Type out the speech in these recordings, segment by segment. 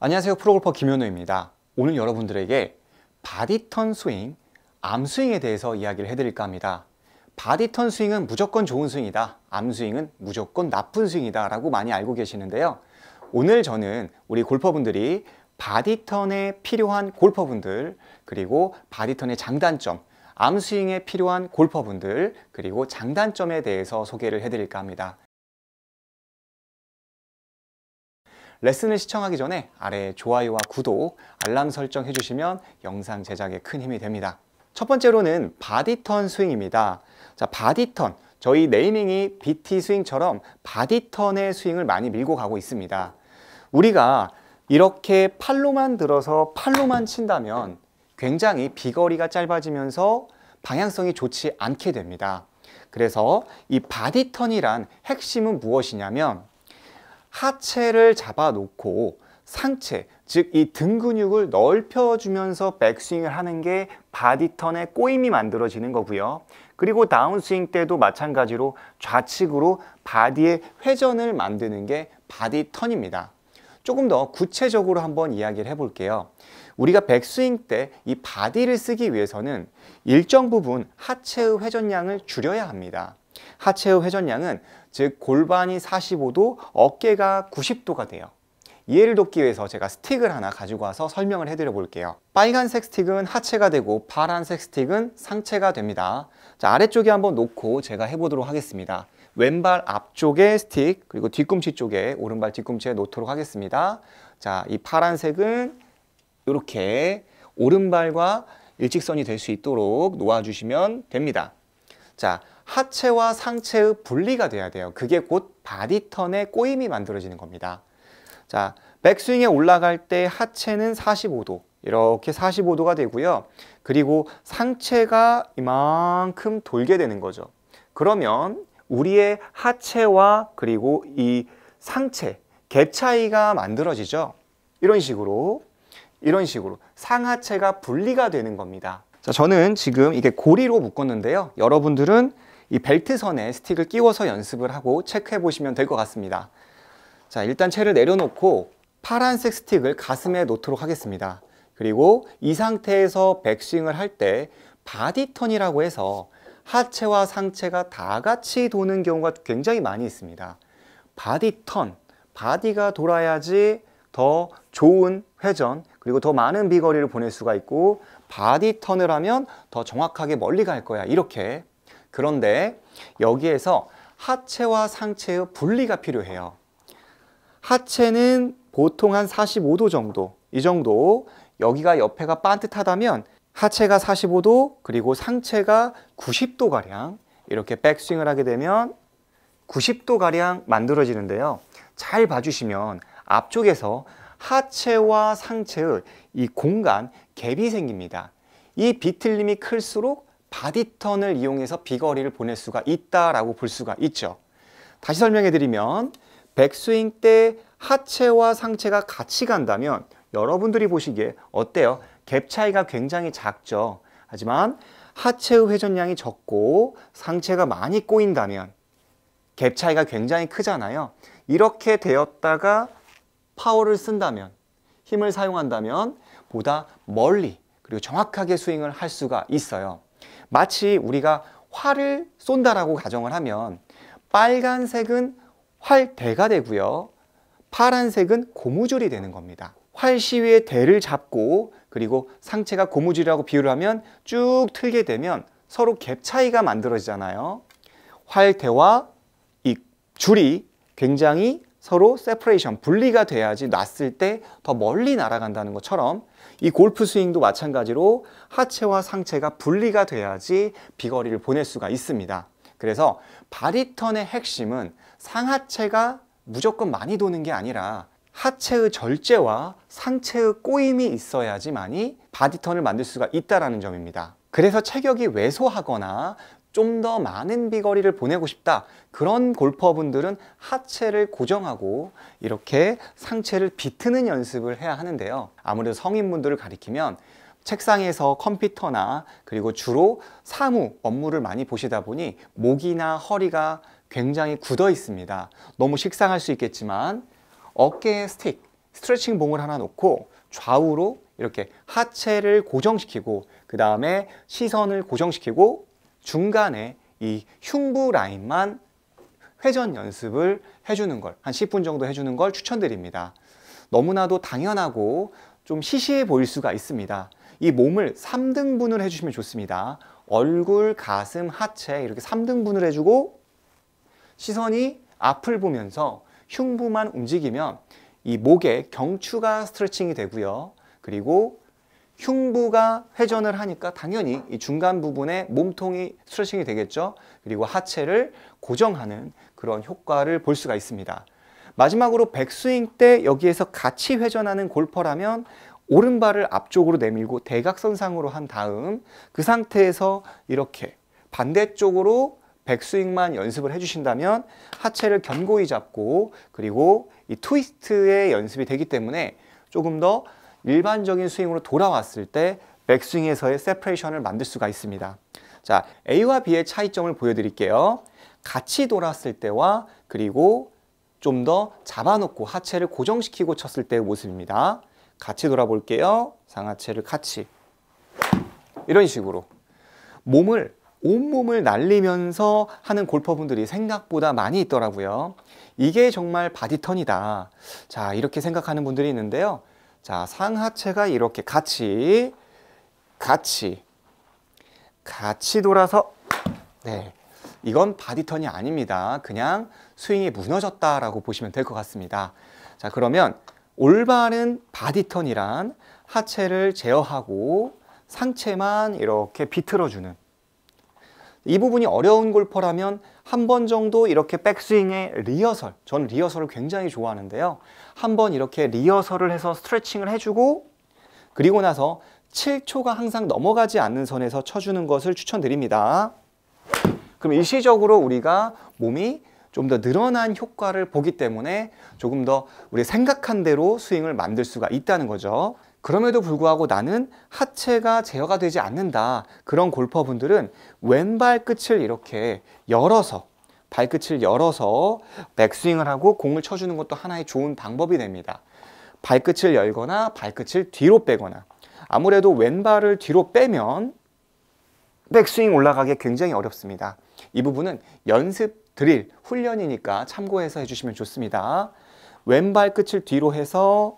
안녕하세요 프로골퍼 김현우입니다 오늘 여러분들에게 바디턴 스윙, 암스윙에 대해서 이야기를 해드릴까 합니다 바디턴 스윙은 무조건 좋은 스윙이다 암스윙은 무조건 나쁜 스윙이다 라고 많이 알고 계시는데요 오늘 저는 우리 골퍼분들이 바디턴에 필요한 골퍼분들 그리고 바디턴의 장단점 암스윙에 필요한 골퍼분들 그리고 장단점에 대해서 소개를 해드릴까 합니다 레슨을 시청하기 전에 아래 좋아요와 구독, 알람 설정 해주시면 영상 제작에 큰 힘이 됩니다. 첫 번째로는 바디턴 스윙입니다. 자, 바디턴. 저희 네이밍이 BT 스윙처럼 바디턴의 스윙을 많이 밀고 가고 있습니다. 우리가 이렇게 팔로만 들어서 팔로만 친다면 굉장히 비거리가 짧아지면서 방향성이 좋지 않게 됩니다. 그래서 이 바디턴이란 핵심은 무엇이냐면 하체를 잡아놓고 상체, 즉 이 등 근육을 넓혀주면서 백스윙을 하는 게 바디턴의 꼬임이 만들어지는 거고요. 그리고 다운스윙 때도 마찬가지로 좌측으로 바디의 회전을 만드는 게 바디턴입니다. 조금 더 구체적으로 한번 이야기를 해볼게요. 우리가 백스윙 때 이 바디를 쓰기 위해서는 일정 부분 하체의 회전량을 줄여야 합니다. 하체의 회전량은 즉 골반이 45도, 어깨가 90도가 돼요. 이해를 돕기 위해서 제가 스틱을 하나 가지고 와서 설명을 해드려 볼게요. 빨간색 스틱은 하체가 되고 파란색 스틱은 상체가 됩니다. 자, 아래쪽에 한번 놓고 제가 해보도록 하겠습니다. 왼발 앞쪽에 스틱 그리고 뒤꿈치 쪽에 오른발 뒤꿈치에 놓도록 하겠습니다. 자, 이 파란색은 이렇게 오른발과 일직선이 될 수 있도록 놓아주시면 됩니다. 자, 하체와 상체의 분리가 돼야 돼요. 그게 곧 바디턴의 꼬임이 만들어지는 겁니다. 자, 백스윙에 올라갈 때 하체는 45도, 이렇게 45도가 되고요. 그리고 상체가 이만큼 돌게 되는 거죠. 그러면 우리의 하체와 그리고 이 상체, 갭 차이가 만들어지죠. 이런 식으로, 이런 식으로 상하체가 분리가 되는 겁니다. 자, 저는 지금 이게 고리로 묶었는데요. 여러분들은 이 벨트선에 스틱을 끼워서 연습을 하고 체크해 보시면 될 것 같습니다 자 일단 채를 내려놓고 파란색 스틱을 가슴에 놓도록 하겠습니다 그리고 이 상태에서 백스윙을 할 때 바디턴이라고 해서 하체와 상체가 다 같이 도는 경우가 굉장히 많이 있습니다 바디턴, 바디가 돌아야지 더 좋은 회전 그리고 더 많은 비거리를 보낼 수가 있고 바디턴을 하면 더 정확하게 멀리 갈 거야 이렇게 그런데 여기에서 하체와 상체의 분리가 필요해요. 하체는 보통 한 45도 정도, 이 정도 여기가 옆에가 빤듯하다면 하체가 45도 그리고 상체가 90도 가량 이렇게 백스윙을 하게 되면 90도 가량 만들어지는데요. 잘 봐주시면 앞쪽에서 하체와 상체의 이 공간 갭이 생깁니다. 이 비틀림이 클수록 바디턴을 이용해서 비거리를 보낼 수가 있다라고 볼 수가 있죠. 다시 설명해 드리면 백스윙 때 하체와 상체가 같이 간다면 여러분들이 보시기에 어때요? 갭 차이가 굉장히 작죠. 하지만 하체의 회전량이 적고 상체가 많이 꼬인다면 갭 차이가 굉장히 크잖아요. 이렇게 되었다가 파워를 쓴다면 힘을 사용한다면 보다 멀리 그리고 정확하게 스윙을 할 수가 있어요. 마치 우리가 활을 쏜다라고 가정을 하면 빨간색은 활대가 되고요. 파란색은 고무줄이 되는 겁니다. 활 시위의 대를 잡고 그리고 상체가 고무줄이라고 비유를 하면 쭉 틀게 되면 서로 갭 차이가 만들어지잖아요. 활대와 이 줄이 굉장히 서로 세퍼레이션, 분리가 돼야지 났을때 더 멀리 날아간다는 것처럼 이 골프 스윙도 마찬가지로 하체와 상체가 분리가 돼야지 비거리를 보낼 수가 있습니다. 그래서 바리턴의 핵심은 상하체가 무조건 많이 도는 게 아니라 하체의 절제와 상체의 꼬임이 있어야지만이 바디턴을 만들 수가 있다는 점입니다. 그래서 체격이 왜소하거나 좀더 많은 비거리를 보내고 싶다 그런 골퍼분들은 하체를 고정하고 이렇게 상체를 비트는 연습을 해야 하는데요 아무래도 성인분들을 가리키면 책상에서 컴퓨터나 그리고 주로 사무 업무를 많이 보시다 보니 목이나 허리가 굉장히 굳어 있습니다 너무 식상할 수 있겠지만 어깨에 스틱 스트레칭 봉을 하나 놓고 좌우로 이렇게 하체를 고정시키고 그 다음에 시선을 고정시키고 중간에 이 흉부 라인만 회전 연습을 해주는 걸 한 10분 정도 해주는 걸 추천드립니다. 너무나도 당연하고 좀 시시해 보일 수가 있습니다. 이 몸을 3등분을 해주시면 좋습니다. 얼굴, 가슴, 하체 이렇게 3등분을 해주고 시선이 앞을 보면서 흉부만 움직이면 이 목에 경추가 스트레칭이 되고요. 그리고 흉부가 회전을 하니까 당연히 이 중간 부분에 몸통이 스트레칭이 되겠죠. 그리고 하체를 고정하는 그런 효과를 볼 수가 있습니다. 마지막으로 백스윙 때 여기에서 같이 회전하는 골퍼라면 오른발을 앞쪽으로 내밀고 대각선상으로 한 다음 그 상태에서 이렇게 반대쪽으로 백스윙만 연습을 해주신다면 하체를 견고히 잡고 그리고 이 트위스트의 연습이 되기 때문에 조금 더 일반적인 스윙으로 돌아왔을 때 백스윙에서의 세퍼레이션을 만들 수가 있습니다. 자, A와 B의 차이점을 보여드릴게요. 같이 돌았을 때와 그리고 좀 더 잡아놓고 하체를 고정시키고 쳤을 때의 모습입니다. 같이 돌아볼게요. 상하체를 같이. 이런 식으로. 몸을 온몸을 날리면서 하는 골퍼분들이 생각보다 많이 있더라고요. 이게 정말 바디턴이다. 자, 이렇게 생각하는 분들이 있는데요. 자, 상하체가 이렇게 같이 같이 같이 돌아서 네. 이건 바디턴이 아닙니다. 그냥 스윙이 무너졌다라고 보시면 될 것 같습니다. 자, 그러면 올바른 바디턴이란 하체를 제어하고 상체만 이렇게 비틀어주는 이 부분이 어려운 골퍼라면 한 번 정도 이렇게 백스윙의 리허설 전 리허설을 굉장히 좋아하는데요 한 번 이렇게 리허설을 해서 스트레칭을 해주고 그리고 나서 7초가 항상 넘어가지 않는 선에서 쳐주는 것을 추천드립니다 그럼 일시적으로 우리가 몸이 좀 더 늘어난 효과를 보기 때문에 조금 더 우리 생각한 대로 스윙을 만들 수가 있다는 거죠 그럼에도 불구하고 나는 하체가 제어가 되지 않는다. 그런 골퍼분들은 왼발 끝을 이렇게 열어서 발끝을 열어서 백스윙을 하고 공을 쳐주는 것도 하나의 좋은 방법이 됩니다. 발끝을 열거나 발끝을 뒤로 빼거나 아무래도 왼발을 뒤로 빼면 백스윙 올라가기 굉장히 어렵습니다. 이 부분은 연습 드릴 훈련이니까 참고해서 해주시면 좋습니다. 왼발 끝을 뒤로 해서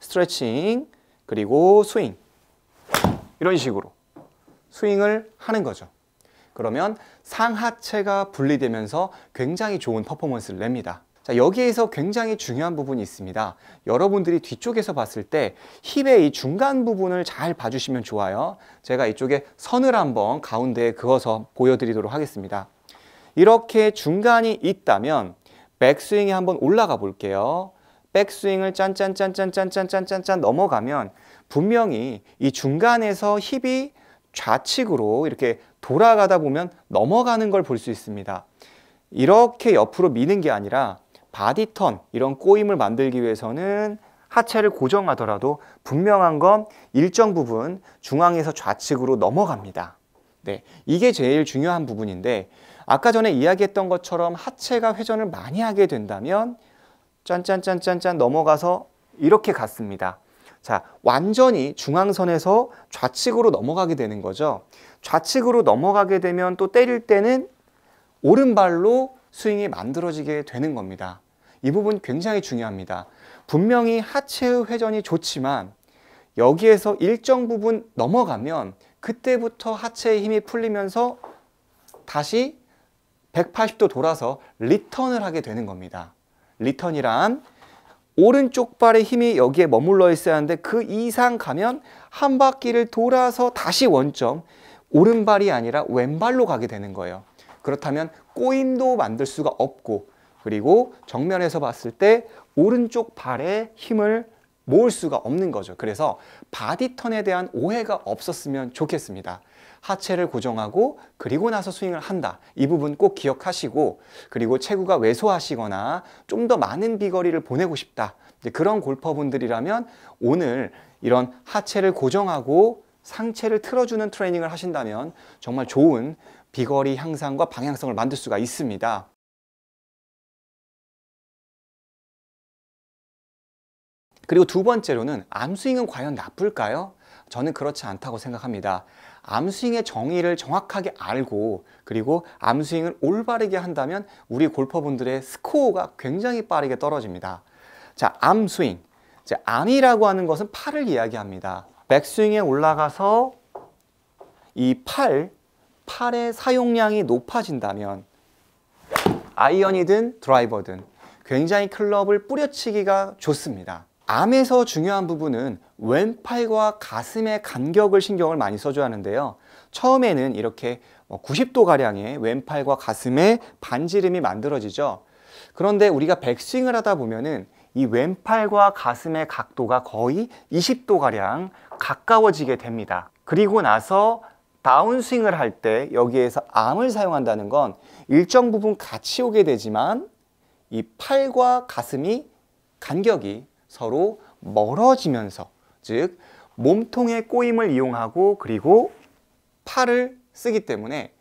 스트레칭, 그리고 스윙 이런 식으로 스윙을 하는 거죠. 그러면 상하체가 분리되면서 굉장히 좋은 퍼포먼스를 냅니다. 자, 여기에서 굉장히 중요한 부분이 있습니다. 여러분들이 뒤쪽에서 봤을 때 힙의 이 중간 부분을 잘 봐주시면 좋아요. 제가 이쪽에 선을 한번 가운데에 그어서 보여드리도록 하겠습니다. 이렇게 중간이 있다면 백스윙에 한번 올라가 볼게요. 백스윙을 짠짠짠짠짠짠짠짠 넘어가면 분명히 이 중간에서 힙이 좌측으로 이렇게 돌아가다 보면 넘어가는 걸 볼 수 있습니다. 이렇게 옆으로 미는 게 아니라 바디턴 이런 꼬임을 만들기 위해서는 하체를 고정하더라도 분명한 건 일정 부분 중앙에서 좌측으로 넘어갑니다. 네, 이게 제일 중요한 부분인데 아까 전에 이야기했던 것처럼 하체가 회전을 많이 하게 된다면 짠짠짠짠짠 넘어가서 이렇게 갔습니다. 자, 완전히 중앙선에서 좌측으로 넘어가게 되는 거죠. 좌측으로 넘어가게 되면 또 때릴 때는 오른발로 스윙이 만들어지게 되는 겁니다. 이 부분 굉장히 중요합니다. 분명히 하체의 회전이 좋지만 여기에서 일정 부분 넘어가면 그때부터 하체의 힘이 풀리면서 다시 180도 돌아서 리턴을 하게 되는 겁니다. 리턴이란 오른쪽 발의 힘이 여기에 머물러 있어야 하는데 그 이상 가면 한 바퀴를 돌아서 다시 원점 오른발이 아니라 왼발로 가게 되는 거예요. 그렇다면 꼬임도 만들 수가 없고 그리고 정면에서 봤을 때 오른쪽 발에 힘을 모을 수가 없는 거죠. 그래서 바디턴에 대한 오해가 없었으면 좋겠습니다. 하체를 고정하고 그리고 나서 스윙을 한다. 이 부분 꼭 기억하시고 그리고 체구가 왜소하시거나 좀 더 많은 비거리를 보내고 싶다. 그런 골퍼분들이라면 오늘 이런 하체를 고정하고 상체를 틀어주는 트레이닝을 하신다면 정말 좋은 비거리 향상과 방향성을 만들 수가 있습니다. 그리고 두 번째로는 암스윙은 과연 나쁠까요? 저는 그렇지 않다고 생각합니다. 암스윙의 정의를 정확하게 알고 그리고 암스윙을 올바르게 한다면 우리 골퍼분들의 스코어가 굉장히 빠르게 떨어집니다. 자, 암스윙. 자, 암이라고 하는 것은 팔을 이야기합니다. 백스윙에 올라가서 이 팔, 팔의 사용량이 높아진다면 아이언이든 드라이버든 굉장히 클럽을 뿌려치기가 좋습니다. 암에서 중요한 부분은 왼팔과 가슴의 간격을 신경을 많이 써줘야 하는데요. 처음에는 이렇게 90도 뭐 가량의 왼팔과 가슴의 반지름이 만들어지죠. 그런데 우리가 백스윙을 하다 보면은 이 왼팔과 가슴의 각도가 거의 20도 가량 가까워지게 됩니다. 그리고 나서 다운스윙을 할 때 여기에서 암을 사용한다는 건 일정 부분 같이 오게 되지만 이 팔과 가슴이 간격이 서로 멀어지면서 즉 몸통의 꼬임을 이용하고 그리고 팔을 쓰기 때문에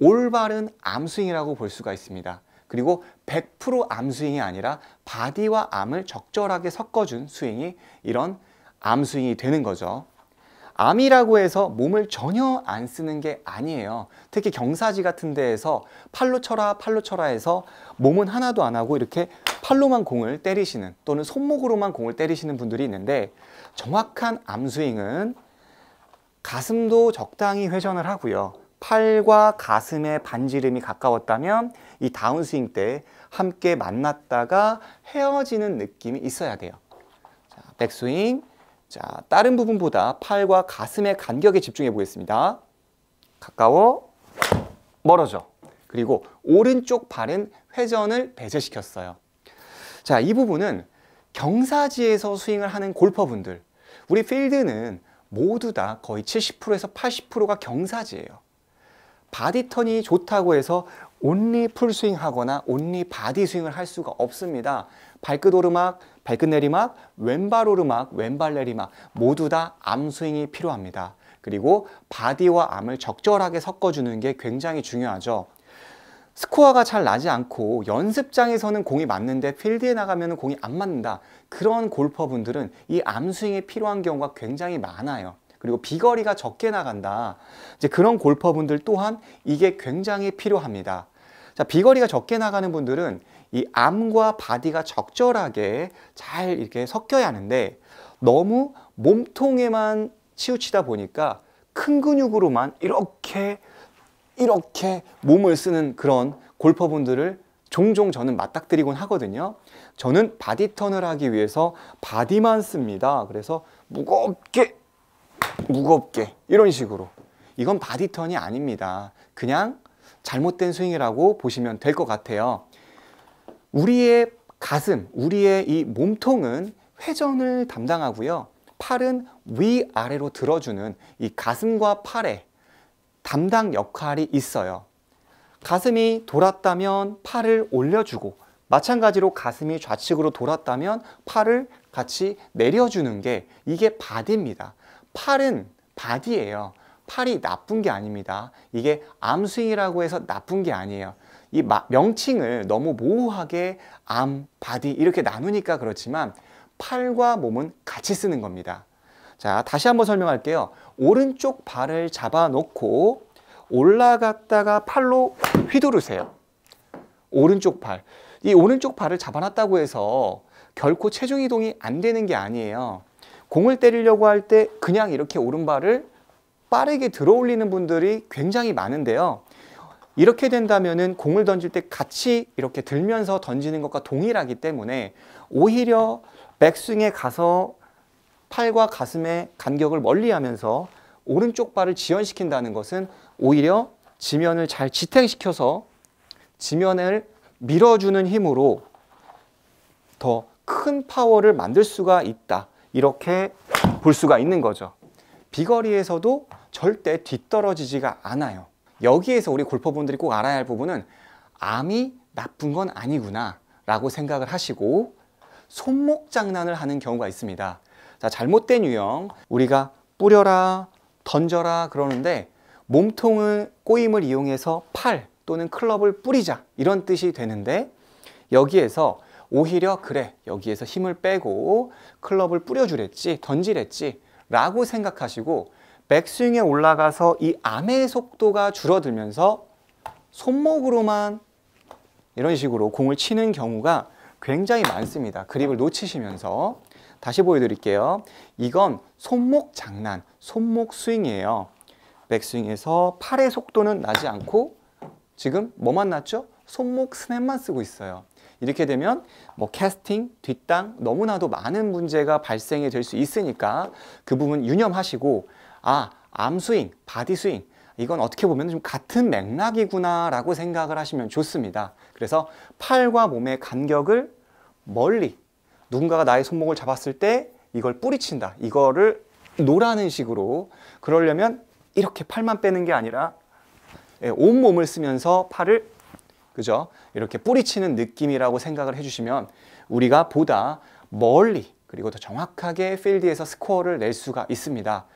올바른 암스윙이라고 볼 수가 있습니다. 그리고 100% 암스윙이 아니라 바디와 암을 적절하게 섞어준 스윙이 이런 암스윙이 되는 거죠. 암이라고 해서 몸을 전혀 안 쓰는 게 아니에요. 특히 경사지 같은 데에서 팔로 쳐라 팔로 쳐라 해서 몸은 하나도 안 하고 이렇게 팔로만 공을 때리시는 또는 손목으로만 공을 때리시는 분들이 있는데 정확한 암스윙은 가슴도 적당히 회전을 하고요. 팔과 가슴의 반지름이 가까웠다면 이 다운스윙 때 함께 만났다가 헤어지는 느낌이 있어야 돼요. 자, 백스윙. 자, 다른 부분보다 팔과 가슴의 간격에 집중해 보겠습니다. 가까워, 멀어져. 그리고 오른쪽 발은 회전을 배제시켰어요. 자, 이 부분은 경사지에서 스윙을 하는 골퍼분들 우리 필드는 모두 다 거의 70%에서 80%가 경사지예요. 바디턴이 좋다고 해서 온리 풀스윙 하거나 온리 바디 스윙을 할 수가 없습니다. 발끝 오르막, 발끝 내리막, 왼발 오르막, 왼발 내리막 모두 다 암스윙이 필요합니다. 그리고 바디와 암을 적절하게 섞어주는 게 굉장히 중요하죠. 스코어가 잘 나지 않고 연습장에서는 공이 맞는데 필드에 나가면 공이 안 맞는다 그런 골퍼분들은 이 암스윙에 필요한 경우가 굉장히 많아요 그리고 비거리가 적게 나간다 이제 그런 골퍼분들 또한 이게 굉장히 필요합니다 자, 비거리가 적게 나가는 분들은 이 암과 바디가 적절하게 잘 이렇게 섞여야 하는데 너무 몸통에만 치우치다 보니까 큰 근육으로만 이렇게 이렇게 몸을 쓰는 그런 골퍼분들을 종종 저는 맞닥뜨리곤 하거든요. 저는 바디턴을 하기 위해서 바디만 씁니다. 그래서 무겁게, 무겁게 이런 식으로 이건 바디턴이 아닙니다. 그냥 잘못된 스윙이라고 보시면 될 것 같아요. 우리의 가슴, 우리의 이 몸통은 회전을 담당하고요. 팔은 위아래로 들어주는 이 가슴과 팔의 담당 역할이 있어요. 가슴이 돌았다면 팔을 올려주고 마찬가지로 가슴이 좌측으로 돌았다면 팔을 같이 내려주는 게 이게 바디입니다. 팔은 바디예요. 팔이 나쁜 게 아닙니다. 이게 암스윙이라고 해서 나쁜 게 아니에요. 이 명칭을 너무 모호하게 암, 바디 이렇게 나누니까 그렇지만 팔과 몸은 같이 쓰는 겁니다. 자, 다시 한번 설명할게요. 오른쪽 발을 잡아놓고 올라갔다가 팔로 휘두르세요. 오른쪽 발. 이 오른쪽 발을 잡아놨다고 해서 결코 체중 이동이 안 되는 게 아니에요. 공을 때리려고 할 때 그냥 이렇게 오른발을 빠르게 들어 올리는 분들이 굉장히 많은데요. 이렇게 된다면은 공을 던질 때 같이 이렇게 들면서 던지는 것과 동일하기 때문에 오히려 백스윙에 가서 팔과 가슴의 간격을 멀리하면서 오른쪽 발을 지연시킨다는 것은 오히려 지면을 잘 지탱시켜서 지면을 밀어주는 힘으로 더 큰 파워를 만들 수가 있다. 이렇게 볼 수가 있는 거죠. 비거리에서도 절대 뒤떨어지지가 않아요. 여기에서 우리 골퍼분들이 꼭 알아야 할 부분은 암이 나쁜 건 아니구나 라고 생각을 하시고 손목 장난을 하는 경우가 있습니다. 자, 잘못된 유형. 우리가 뿌려라, 던져라 그러는데 몸통을 꼬임을 이용해서 팔 또는 클럽을 뿌리자 이런 뜻이 되는데 여기에서 오히려 그래 여기에서 힘을 빼고 클럽을 뿌려주랬지 던지랬지 라고 생각하시고 백스윙에 올라가서 이 암의 속도가 줄어들면서 손목으로만 이런 식으로 공을 치는 경우가 굉장히 많습니다. 그립을 놓치시면서 다시 보여드릴게요. 이건 손목 장난, 손목 스윙이에요. 백스윙에서 팔의 속도는 나지 않고 지금 뭐만 났죠? 손목 스냅만 쓰고 있어요. 이렇게 되면 뭐 캐스팅, 뒷땅 너무나도 많은 문제가 발생이 될 수 있으니까 그 부분 유념하시고 아, 암스윙, 바디스윙 이건 어떻게 보면 좀 같은 맥락이구나 라고 생각을 하시면 좋습니다. 그래서 팔과 몸의 간격을 멀리 누군가가 나의 손목을 잡았을 때 이걸 뿌리친다. 이거를 노라는 식으로 그러려면 이렇게 팔만 빼는 게 아니라 예, 온 몸을 쓰면서 팔을 그죠? 이렇게 뿌리치는 느낌이라고 생각을 해주시면 우리가 보다 멀리 그리고 더 정확하게 필드에서 스코어를 낼 수가 있습니다.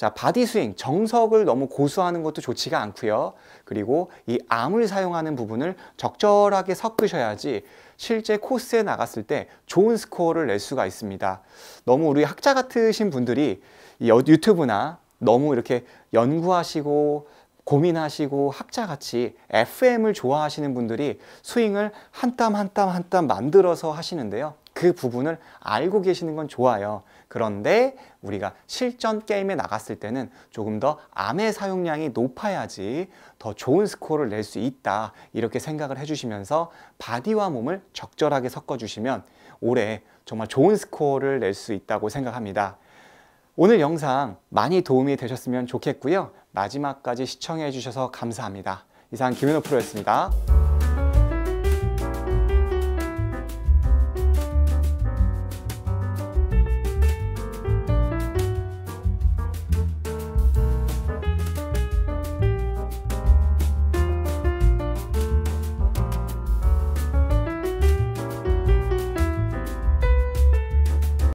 자, 바디 스윙, 정석을 너무 고수하는 것도 좋지가 않고요. 그리고 이 암을 사용하는 부분을 적절하게 섞으셔야지 실제 코스에 나갔을 때 좋은 스코어를 낼 수가 있습니다. 너무 우리 학자 같으신 분들이 유튜브나 너무 이렇게 연구하시고 고민하시고 학자같이 FM을 좋아하시는 분들이 스윙을 한 땀 한 땀 한 땀 만들어서 하시는데요. 그 부분을 알고 계시는 건 좋아요. 그런데 우리가 실전 게임에 나갔을 때는 조금 더 암의 사용량이 높아야지 더 좋은 스코어를 낼 수 있다 이렇게 생각을 해주시면서 바디와 몸을 적절하게 섞어주시면 올해 정말 좋은 스코어를 낼 수 있다고 생각합니다. 오늘 영상 많이 도움이 되셨으면 좋겠고요. 마지막까지 시청해 주셔서 감사합니다. 이상 김현호 프로였습니다.